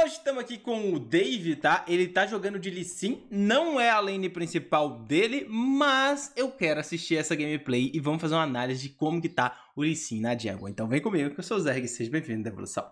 Hoje estamos aqui com o Dave, tá? Ele tá jogando de Lee Sin, não é a lane principal dele, mas eu quero assistir essa gameplay e vamos fazer uma análise de como que tá o Lee Sin na jungle. Então vem comigo que eu sou o Zerg, seja bem-vindo à evolução.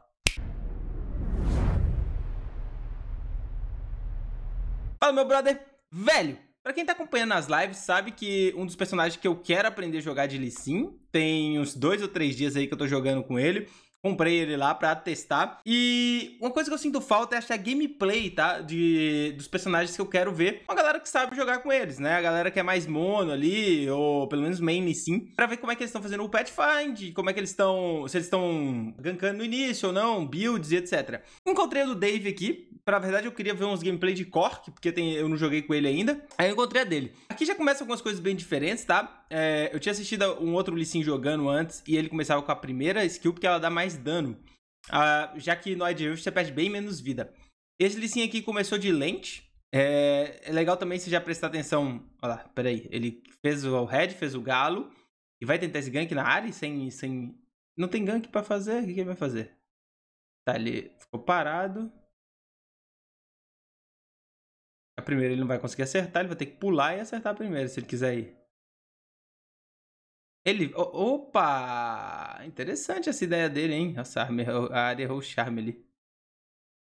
Fala meu brother, velho! Pra quem tá acompanhando as lives, sabe que um dos personagens que eu quero aprender a jogar de Lee Sin, tem uns dois ou três dias aí que eu tô jogando com ele, comprei ele lá pra testar. E uma coisa que eu sinto falta é achar gameplay, tá? De, dos personagens que eu quero ver. Uma galera que sabe jogar com eles, né? A galera que é mais mono ali, ou pelo menos main sim, pra ver como é que eles estão fazendo o Pathfind, como é que eles estão. Se eles estão gankando no início ou não, builds e etc. Encontrei o do Dave aqui, Pra verdade, eu queria ver uns gameplay de Cork, porque tem, eu não joguei com ele ainda. Aí eu encontrei a dele. Aqui já começa algumas coisas bem diferentes, tá? É, eu tinha assistido um outro Lissin jogando antes, e ele começava com a primeira skill, porque ela dá mais dano. Ah, já que no Edge você perde bem menos vida. Esse Lissin aqui começou de lente. É, é legal também se já prestar atenção. Olha lá, peraí. Ele fez o head, fez o galo. E vai tentar esse gank na área sem. sem... Não tem gank pra fazer? O que, que ele vai fazer? Tá, ele ficou parado primeira ele não vai conseguir acertar, ele vai ter que pular e acertar primeiro, se ele quiser ir. Ele. Opa! Interessante essa ideia dele, hein? Nossa, a área errou o charme ali.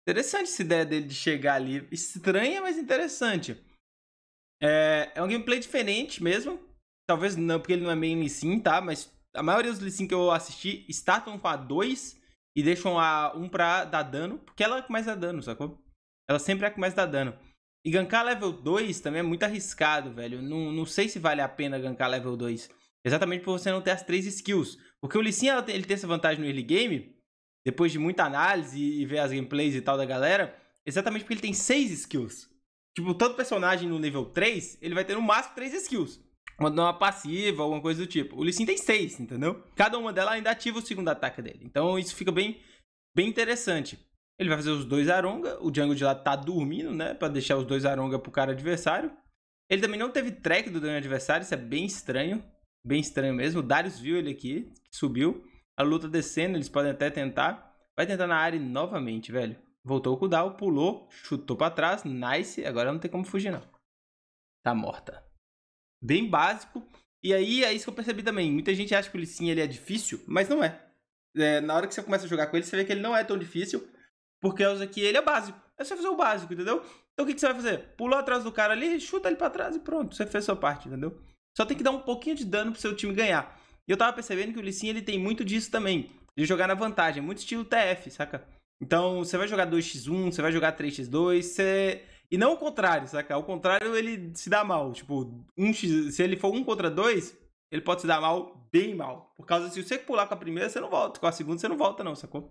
Interessante essa ideia dele de chegar ali. Estranha, mas interessante. É, é um gameplay diferente mesmo. Talvez não, porque ele não é meio Lee Sin, tá? Mas a maioria dos Lee Sin que eu assisti startam com a 2 e deixam a 1 um pra dar dano, porque ela é que mais dá dano, sacou? Ela sempre é que mais dá dano. E gankar level 2 também é muito arriscado, velho. Não, não sei se vale a pena gankar level 2. Exatamente por você não ter as três skills. Porque o Lee Sin, ele tem essa vantagem no early game, depois de muita análise e ver as gameplays e tal da galera, exatamente porque ele tem seis skills. Tipo, todo personagem no nível 3, ele vai ter no máximo três skills. Mandar uma passiva, alguma coisa do tipo. O Lee Sin tem seis, entendeu? Cada uma delas ainda ativa o segundo ataque dele. Então isso fica bem, bem interessante. Ele vai fazer os dois Aronga. O Django de lá tá dormindo, né? Pra deixar os dois Aronga pro cara adversário. Ele também não teve track do dano adversário. Isso é bem estranho. Bem estranho mesmo. O Darius viu ele aqui. Subiu. A luta descendo. Eles podem até tentar. Vai tentar na área novamente, velho. Voltou o cooldown. Pulou. Chutou pra trás. Nice. Agora não tem como fugir, não. Tá morta. Bem básico. E aí é isso que eu percebi também. Muita gente acha que o Lee ele é difícil, mas não é. é. Na hora que você começa a jogar com ele, você vê que ele não é tão difícil. Porque causa que ele é básico. É só fazer o básico, entendeu? Então o que, que você vai fazer? Pulou atrás do cara ali, chuta ele para trás e pronto. Você fez sua parte, entendeu? Só tem que dar um pouquinho de dano pro seu time ganhar. E eu tava percebendo que o Lissin ele tem muito disso também. De jogar na vantagem. Muito estilo TF, saca? Então você vai jogar 2x1, você vai jogar 3x2, você. E não o contrário, saca? O contrário ele se dá mal. Tipo, um x... se ele for um contra dois, ele pode se dar mal bem mal. Por causa se você pular com a primeira, você não volta. Com a segunda, você não volta, não, sacou?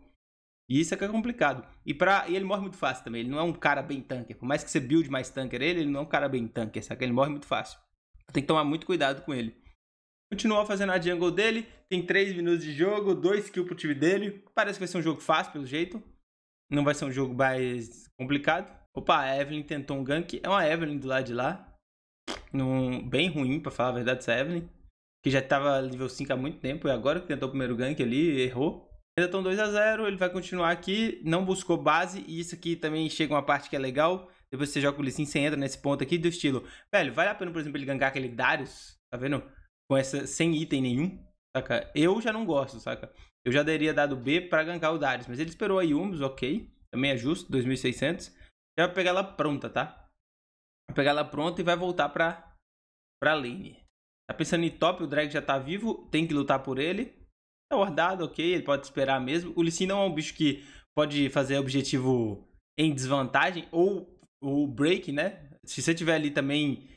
E isso é que é complicado. E, pra, e ele morre muito fácil também. Ele não é um cara bem tanker. Por mais que você build mais tanker ele, ele não é um cara bem tanker, que Ele morre muito fácil. Então tem que tomar muito cuidado com ele. Continuou fazendo a jungle dele. Tem 3 minutos de jogo, 2 kills pro time dele. Parece que vai ser um jogo fácil, pelo jeito. Não vai ser um jogo mais complicado. Opa, a Evelyn tentou um gank. É uma Evelyn do lado de lá. Num, bem ruim, pra falar a verdade, essa Evelyn. Que já tava nível 5 há muito tempo. E agora que tentou o primeiro gank ali, errou. Ainda estão 2 a 0 ele vai continuar aqui, não buscou base, e isso aqui também chega uma parte que é legal. Depois você joga o Lissin, você entra nesse ponto aqui do estilo. Velho, vale a pena, por exemplo, ele gankar aquele Darius, tá vendo? Com essa, sem item nenhum, saca? Eu já não gosto, saca? Eu já daria dado B pra gankar o Darius, mas ele esperou a Umbus, ok. Também é justo, 2600. Já vai pegar ela pronta, tá? Vai pegar ela pronta e vai voltar pra, pra lane. Tá pensando em top, o drag já tá vivo, tem que lutar por ele. É wardado, ok, ele pode esperar mesmo. O Lee não é um bicho que pode fazer objetivo em desvantagem ou o break, né? Se você tiver ali também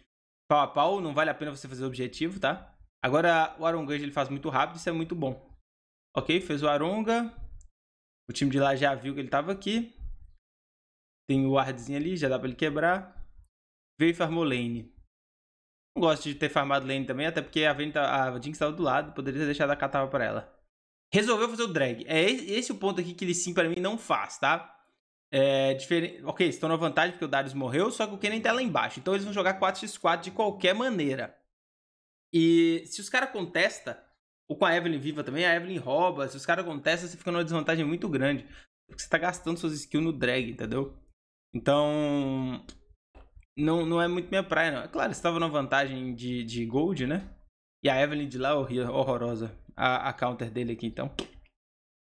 pau a pau, não vale a pena você fazer objetivo, tá? Agora o Aronguejo ele faz muito rápido, isso é muito bom. Ok, fez o Aronga. O time de lá já viu que ele tava aqui. Tem o wardzinho ali, já dá pra ele quebrar. Veio e farmou lane. Não gosto de ter farmado lane também, até porque a, Venta, tá, a Jinx tava do lado, poderia ter deixado a catava pra ela resolveu fazer o drag. É esse o ponto aqui que ele sim para mim não faz, tá? É diferente. Ok, estão na vantagem porque o Darius morreu, só que o Kennen tá lá embaixo. Então eles vão jogar 4x4 de qualquer maneira. E se os caras contestam, ou com a Evelyn viva também, a Evelyn rouba. Se os caras contestam, você fica numa desvantagem muito grande. Porque você tá gastando suas skills no drag, entendeu? Então. Não, não é muito minha praia, não. É claro, estava na vantagem de, de gold, né? E a Evelyn de lá é horrorosa a, a counter dele aqui, então.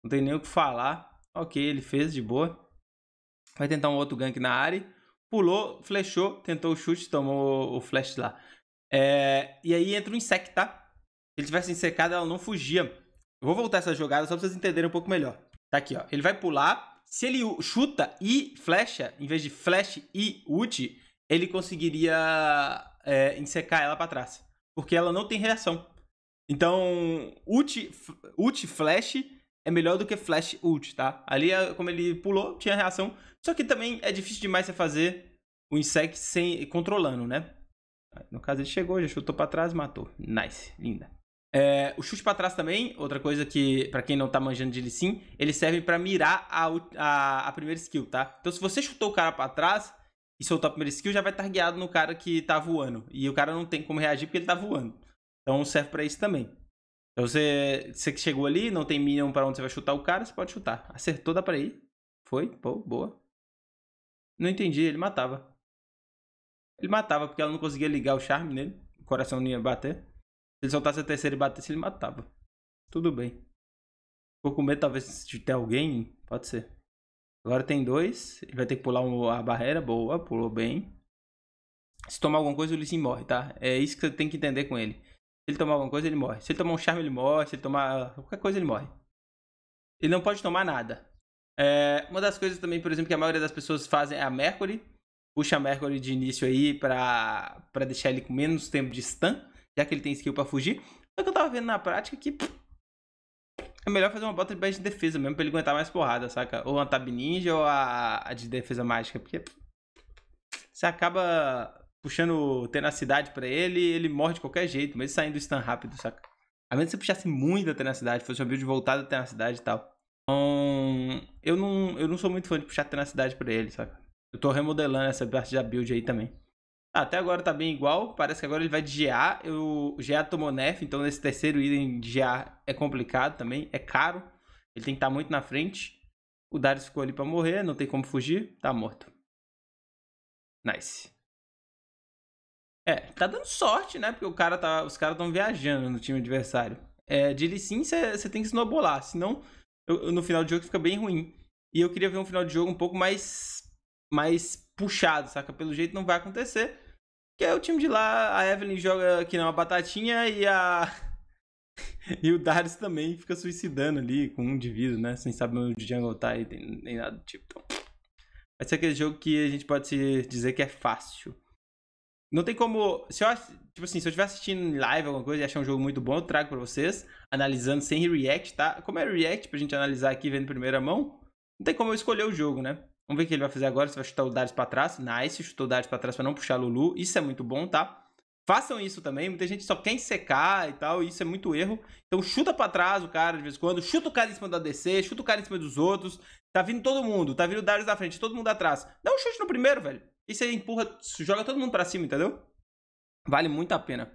Não tem nem o que falar. Ok, ele fez de boa. Vai tentar um outro gank na área. Pulou, flechou, tentou o chute, tomou o flash lá. É, e aí entra o Insect, tá? Se ele tivesse insecado, ela não fugia. Eu vou voltar essa jogada só pra vocês entenderem um pouco melhor. Tá aqui, ó. Ele vai pular. Se ele chuta e flecha, em vez de flash e ult, ele conseguiria é, ensecar ela para trás. Porque ela não tem reação. Então, ult, ult flash é melhor do que flash ult, tá? Ali, é, como ele pulou, tinha reação. Só que também é difícil demais você fazer o insect sem, controlando, né? No caso, ele chegou, já chutou para trás, matou. Nice, linda. É, o chute para trás também, outra coisa que, para quem não tá manjando de sim, ele serve para mirar a, a, a, primeira skill, tá? Então, se você chutou o cara para trás e soltou a primeira skill, já vai estar guiado no cara que tá voando. E o cara não tem como reagir porque ele tá voando. Então serve para isso também. Então você, você que chegou ali, não tem minion para onde você vai chutar o cara, você pode chutar. Acertou, dá pra ir. Foi, pô, boa. Não entendi, ele matava. Ele matava porque ela não conseguia ligar o charme nele. O coração não ia bater. Se ele soltasse a terceira e batesse, ele matava. Tudo bem. Ficou com medo talvez de ter alguém? Pode ser. Agora tem dois. Ele vai ter que pular a barreira. Boa, pulou bem. Se tomar alguma coisa, o Lissin morre, tá? É isso que você tem que entender com ele ele tomar alguma coisa, ele morre. Se ele tomar um charme, ele morre. Se ele tomar ah, qualquer coisa, ele morre. Ele não pode tomar nada. É, uma das coisas também, por exemplo, que a maioria das pessoas fazem é a Mercury. Puxa a Mercury de início aí pra, pra deixar ele com menos tempo de stun, já que ele tem skill pra fugir. Só que eu tava vendo na prática que pff, é melhor fazer uma bota de base de defesa mesmo pra ele aguentar mais porrada, saca? Ou uma Tab Ninja ou a, a de defesa mágica, porque pff, você acaba puxando tenacidade para ele, ele morre de qualquer jeito, mesmo saindo do stun rápido, saca? A menos que você puxasse muito tenacidade, fosse uma build voltada à tenacidade e tal. um então, eu não, eu não sou muito fã de puxar tenacidade para ele, saca? Eu tô remodelando essa parte da build aí também. Ah, até agora tá bem igual, parece que agora ele vai de GA, eu, o GA tomou nerf, então nesse terceiro item de GA é complicado também, é caro, ele tem que estar tá muito na frente. O Darius ficou ali pra morrer, não tem como fugir, tá morto. Nice. É, tá dando sorte, né? Porque o cara tá, os caras estão viajando no time adversário. É, de sim, você tem que nobolar senão eu, no final de jogo fica bem ruim. E eu queria ver um final de jogo um pouco mais mais puxado, saca? Pelo jeito não vai acontecer. Que é o time de lá, a Evelyn joga que não uma batatinha e a e o Darius também fica suicidando ali com um indivíduo, né? Sem saber onde o jungle tá e nem nada do tipo. Então, vai ser aquele jogo que a gente pode dizer que é fácil. Não tem como. Se eu, tipo assim, se eu estiver assistindo em live alguma coisa e achar um jogo muito bom, eu trago pra vocês, analisando sem react, tá? Como é react pra gente analisar aqui, vendo primeira mão, não tem como eu escolher o jogo, né? Vamos ver o que ele vai fazer agora, se vai chutar o Darius pra trás. Nice, chutou o Darius pra trás pra não puxar Lulu. Isso é muito bom, tá? Façam isso também. Muita gente só quer secar e tal, e isso é muito erro. Então chuta pra trás o cara de vez em quando, chuta o cara em cima da DC, chuta o cara em cima dos outros. Tá vindo todo mundo, tá vindo o Darius da frente, todo mundo atrás. Dá um chute no primeiro, velho. E você empurra, joga todo mundo para cima, entendeu? Vale muito a pena.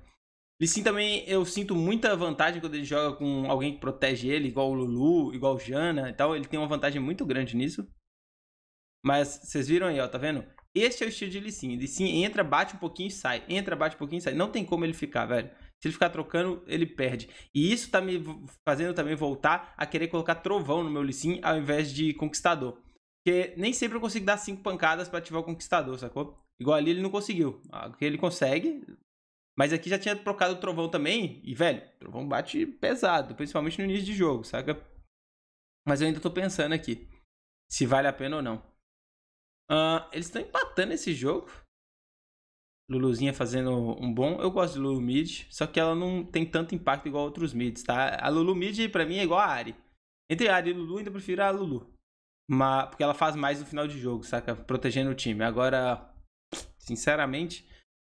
Lissin também, eu sinto muita vantagem quando ele joga com alguém que protege ele, igual o Lulu, igual o Jana e então tal. Ele tem uma vantagem muito grande nisso. Mas vocês viram aí, ó, tá vendo? Este é o estilo de Lissin. Lissin entra, bate um pouquinho e sai. Entra, bate um pouquinho e sai. Não tem como ele ficar, velho. Se ele ficar trocando, ele perde. E isso tá me fazendo também voltar a querer colocar trovão no meu Lissin ao invés de conquistador. Porque nem sempre eu consigo dar cinco pancadas para ativar o conquistador, sacou? Igual ali ele não conseguiu. Aqui ah, ele consegue. Mas aqui já tinha trocado o trovão também. E, velho, o trovão bate pesado, principalmente no início de jogo, saca? Mas eu ainda tô pensando aqui. Se vale a pena ou não. Uh, eles estão empatando esse jogo. Luluzinha fazendo um bom. Eu gosto de Lulu mid, só que ela não tem tanto impacto igual outros mids, tá? A Lulu mid pra mim é igual a Ari. Entre Ari e Lulu, ainda prefiro a Lulu. Mas, porque ela faz mais no final de jogo, saca? Protegendo o time. Agora, sinceramente,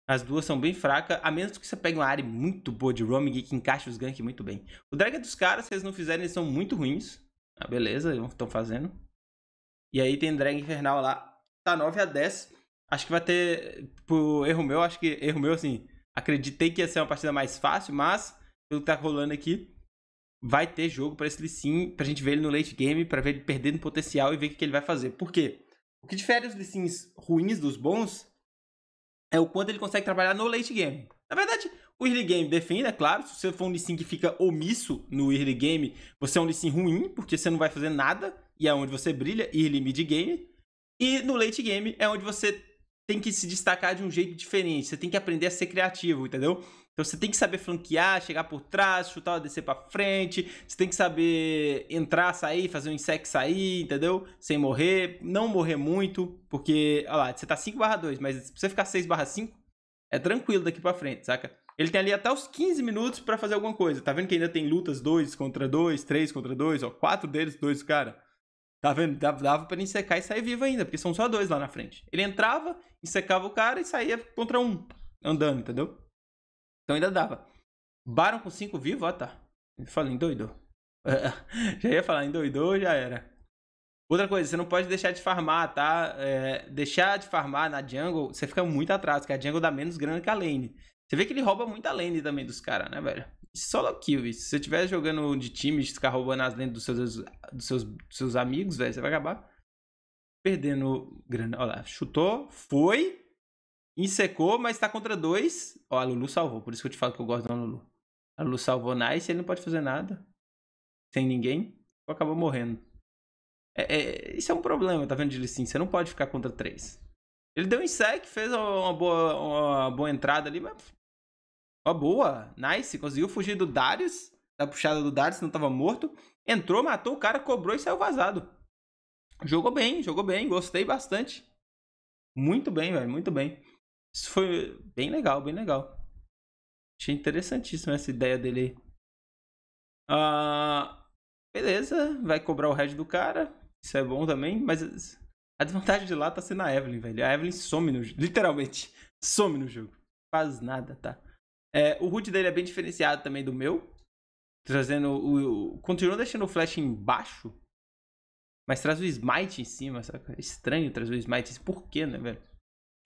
as duas são bem fracas, a menos que você pegue uma área muito boa de roaming que encaixe os ganks muito bem. O drag dos caras, se eles não fizerem, eles são muito ruins. Ah, beleza, estão fazendo. E aí tem drag infernal lá. Tá 9 a 10. Acho que vai ter. Por erro meu, acho que erro meu, assim. Acreditei que ia ser uma partida mais fácil, mas pelo que tá rolando aqui, vai ter jogo para esse para pra gente ver ele no late game, para ver ele perdendo potencial e ver o que ele vai fazer. Por quê? O que difere os Lissins ruins dos bons é o quanto ele consegue trabalhar no late game. Na verdade, o early game defende, é claro. Se você for um Lissin que fica omisso no early game, você é um Lissin ruim, porque você não vai fazer nada, e é onde você brilha, early mid game. E no late game é onde você tem que se destacar de um jeito diferente. Você tem que aprender a ser criativo, entendeu? Então você tem que saber flanquear, chegar por trás, chutar, descer para frente. Você tem que saber entrar, sair, fazer um insect sair, entendeu? Sem morrer, não morrer muito, porque, ó lá, você tá 5/2, barra mas se você ficar 6/5, barra é tranquilo daqui para frente, saca? Ele tem ali até os 15 minutos para fazer alguma coisa. Tá vendo que ainda tem lutas 2 contra 2, 3 contra 2, ó, 4 deles, dois cara. Tá vendo? Dava pra ele insecar e sair vivo ainda, porque são só dois lá na frente. Ele entrava, insecava o cara e saía contra um, andando, entendeu? Então ainda dava. Baron com 5 vivo, ó, ah, tá. Falei, endoidou. já ia falar, endoidou, já era. Outra coisa, você não pode deixar de farmar, tá? É, deixar de farmar na jungle, você fica muito atrás, porque a jungle dá menos grana que a lane. Você vê que ele rouba muita lane também dos caras, né, velho? Solo kill, Se você estiver jogando de time, ficar roubando as lanes dos seus, dos seus, dos seus amigos, velho, você vai acabar perdendo grana. Olha lá, chutou, foi, Insecou, mas tá contra dois. Ó, a Lulu salvou. Por isso que eu te falo que eu gosto da Lulu. A Lulu salvou Nice, ele não pode fazer nada. Sem ninguém. Acabou morrendo. É, é, isso é um problema, tá vendo, Dilicin? Você não pode ficar contra três. Ele deu um insec, fez uma boa, uma boa entrada ali, mas. Uma boa. Nice. Conseguiu fugir do Darius. Da puxada do Darius, não tava morto. Entrou, matou o cara, cobrou e saiu vazado. Jogou bem, jogou bem. Gostei bastante. Muito bem, velho. Muito bem. Isso foi bem legal, bem legal. Achei interessantíssima essa ideia dele aí. Ah, beleza, vai cobrar o red do cara. Isso é bom também, mas a desvantagem de lá tá sendo a Evelyn, velho. A Evelyn some no jogo, literalmente. Some no jogo. Faz nada, tá? É, o root dele é bem diferenciado também do meu. Trazendo o. continua deixando o flash embaixo. Mas traz o smite em cima, saca? estranho trazer o smite. Por quê, né, velho?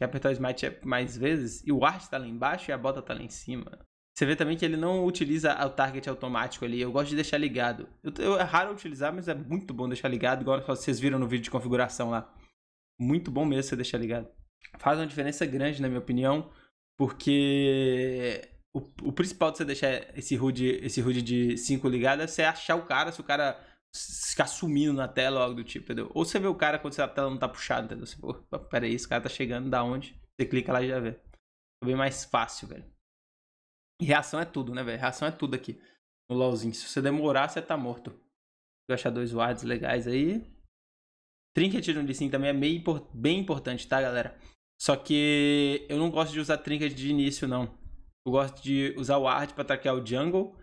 que apertar o smite é mais vezes, e o art tá lá embaixo e a bota tá lá em cima. Você vê também que ele não utiliza o target automático ali. Eu gosto de deixar ligado. Eu, eu, é raro utilizar, mas é muito bom deixar ligado, igual vocês viram no vídeo de configuração lá. Muito bom mesmo você deixar ligado. Faz uma diferença grande, na minha opinião, porque o, o principal de você deixar esse HUD, esse HUD de 5 ligado é você achar o cara, se o cara ficar sumindo na tela ou algo do tipo, entendeu? Ou você vê o cara quando a tela não tá puxada, entendeu? Você, pô, peraí, esse cara tá chegando da onde? Você clica lá e já vê. É bem mais fácil, velho. E reação é tudo, né, velho? Reação é tudo aqui no LoLzinho. Se você demorar, você tá morto. Vou achar dois wards legais aí. Trinket no Lee também é meio, bem importante, tá, galera? Só que eu não gosto de usar trinket de início, não. Eu gosto de usar o ward pra traquear o jungle.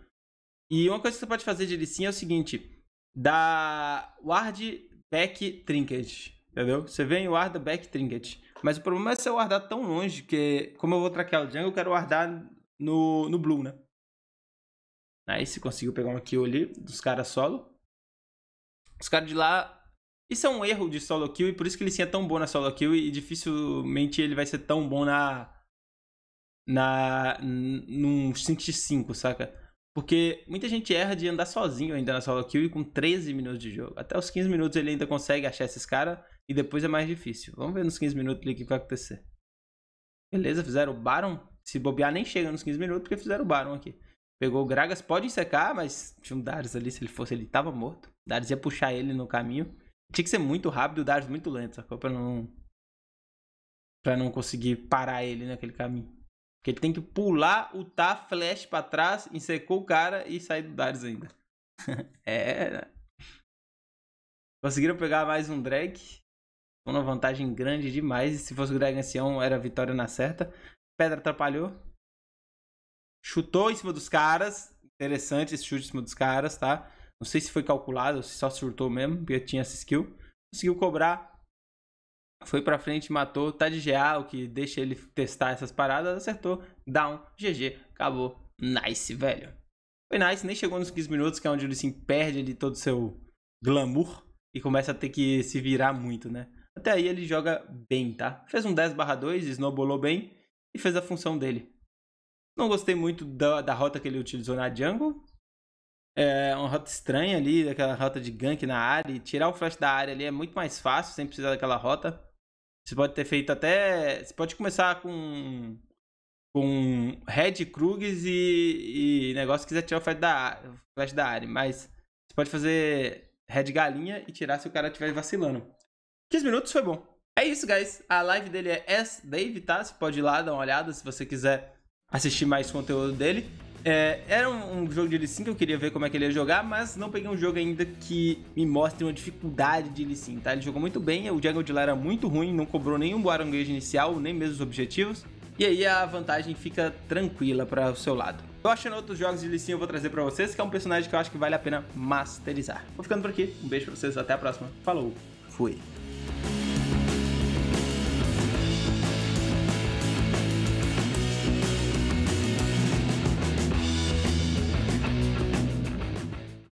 E uma coisa que você pode fazer de Lee é o seguinte da Ward Back Trinket. Entendeu? Você vem e guarda Back Trinket. Mas o problema é se eu guardar tão longe, que como eu vou traquear o jungle, eu quero guardar no, no blue, né? Aí se conseguiu pegar uma kill ali dos caras solo. Os caras de lá. Isso é um erro de solo kill e por isso que ele sim é tão bom na solo kill e dificilmente ele vai ser tão bom na. Na. Num 5x5, saca? Porque muita gente erra de andar sozinho ainda na solo kill e com 13 minutos de jogo. Até os 15 minutos ele ainda consegue achar esses caras e depois é mais difícil. Vamos ver nos 15 minutos ali o que vai acontecer. Beleza, fizeram o Baron. Se bobear nem chega nos 15 minutos porque fizeram o Baron aqui. Pegou o Gragas, pode secar, mas tinha um Darius ali, se ele fosse, ele tava morto. O Darius ia puxar ele no caminho. Tinha que ser muito rápido, o Darius muito lento, sacou? Pra não... Pra não conseguir parar ele naquele caminho. Porque ele tem que pular, ultar, tá, flash pra trás, ensecou o cara e sair do Darius ainda. é. Né? Conseguiram pegar mais um drag. Foi uma vantagem grande demais. Se fosse o drag Ancião, era vitória na certa. Pedra atrapalhou. Chutou em cima dos caras. Interessante esse chute em cima dos caras, tá? Não sei se foi calculado ou se só surtou mesmo, porque tinha essa skill. Conseguiu cobrar foi pra frente, matou, tá de GA, o que deixa ele testar essas paradas, acertou, down, GG, acabou, nice, velho. Foi nice, nem chegou nos 15 minutos, que é onde ele se perde de todo o seu glamour e começa a ter que se virar muito, né? Até aí ele joga bem, tá? Fez um 10 2, snowbolou bem e fez a função dele. Não gostei muito da, da rota que ele utilizou na jungle. É uma rota estranha ali, aquela rota de gank na área. E tirar o flash da área ali é muito mais fácil, sem precisar daquela rota. Você pode ter feito até. Você pode começar com. Com Red Krugs e, e negócio quiser tirar o flash da, flash da área. Mas você pode fazer Red Galinha e tirar se o cara estiver vacilando. 15 minutos foi bom. É isso, guys. A live dele é S Dave, tá? Você pode ir lá dar uma olhada se você quiser assistir mais conteúdo dele. É, era um, um, jogo de Lee que eu queria ver como é que ele ia jogar, mas não peguei um jogo ainda que me mostre uma dificuldade de Lee tá? Ele jogou muito bem, o Jungle de lá era muito ruim, não cobrou nenhum Baranguejo inicial, nem mesmo os objetivos. E aí a vantagem fica tranquila para o seu lado. Eu achando outros jogos de Lee eu vou trazer para vocês, que é um personagem que eu acho que vale a pena masterizar. Vou ficando por aqui, um beijo pra vocês, até a próxima. Falou, fui!